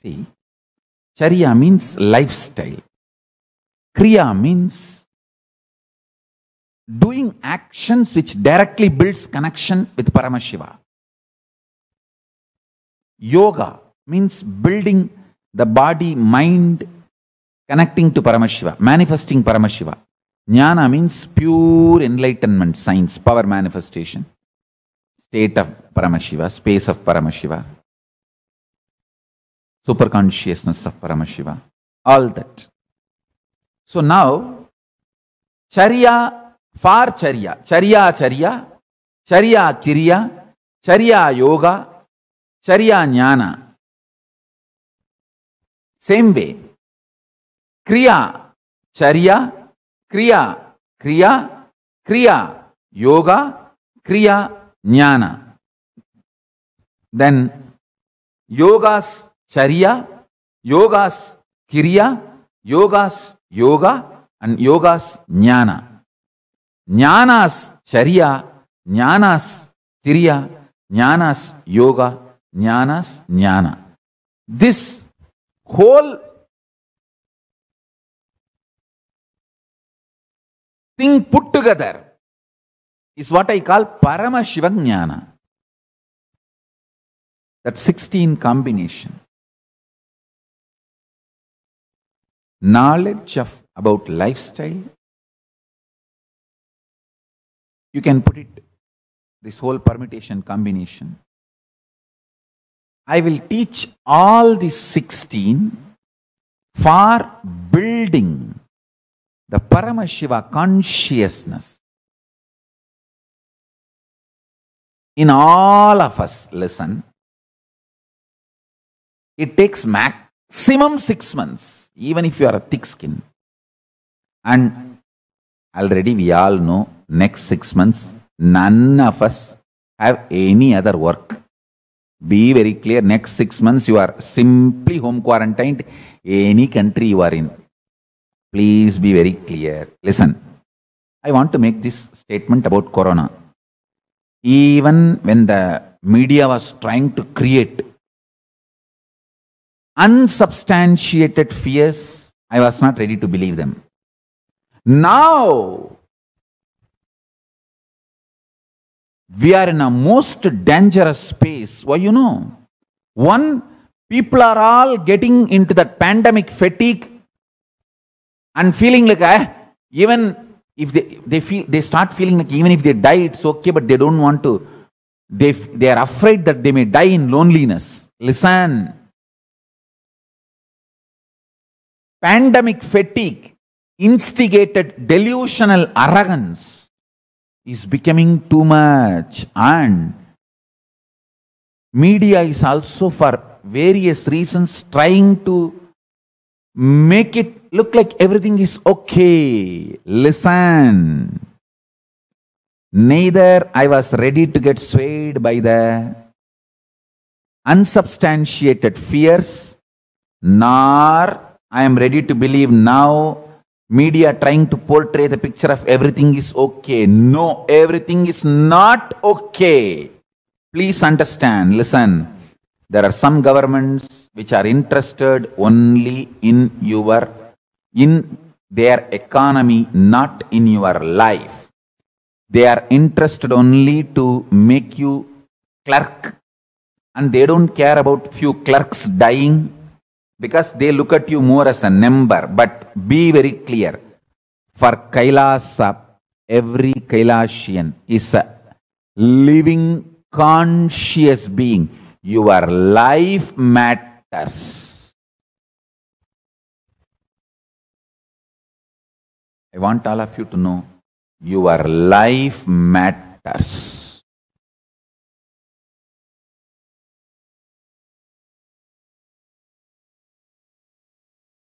See, Charya means lifestyle. Kriya means doing actions which directly builds connection with Paramashiva. Yoga means building the body, mind, connecting to Paramashiva, manifesting Paramashiva. Jnana means pure enlightenment, science, power manifestation, state of Paramashiva, space of Paramashiva. super consciousness of Paramashiva. All that. So now, Charya, far Charya, Charya Charya, Charya Kiriya, Charya Yoga, Charya Jnana. Same way, Kriya Charya, Kriya Kriya, Kriya Yoga, Kriya Jnana. Then, Yoga's சரியா யோகாஸ் கிரியா யோகாஸ் yoga and யோகாஸ் jnana jnanas charya jnanas kriya jnanas yoga jnanas jnana this whole thing put together is what I call Paramasivajnana that 16 combination knowledge of about lifestyle you can put it this whole permutation combination i will teach all the 16 for building the paramashiva consciousness in all of us listen it takes maximum 6 months even if you are a thick skin. And already we all know next six months, none of us have any other work. Be very clear, next six months you are simply home quarantined, any country you are in. Please be very clear. Listen, I want to make this statement about Corona. Even when the media was trying to create unsubstantiated fears, I was not ready to believe them. Now, we are in a most dangerous space. Why, well, you know, one, people are all getting into that pandemic fatigue and feeling like, eh, even if they, they feel, they start feeling like even if they die, it's okay, but they don't want to. They, they are afraid that they may die in loneliness. Listen, pandemic fatigue, instigated delusional arrogance is becoming too much and media is also for various reasons trying to make it look like everything is okay. Listen. Neither I was ready to get swayed by the unsubstantiated fears nor I am ready to believe now media trying to portray the picture of everything is okay. No, everything is not okay. Please understand, listen. There are some governments which are interested only in your, in their economy, not in your life. They are interested only to make you clerk and they don't care about few clerks dying because they look at you more as a number. But be very clear for Kailasa, every Kailashian is a living conscious being. Your life matters. I want all of you to know your life matters.